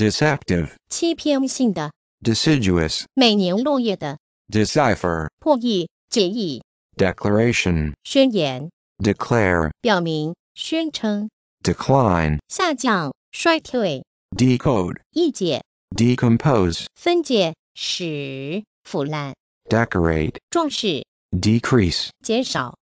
deceptive 欺骗性的 deciduous 每年落叶的 decipher 破译解译 declaration 宣言 declare 表明宣称 decline 下降衰退 decode 译解 decompose 分解使腐烂 decorate 装饰 decrease 减少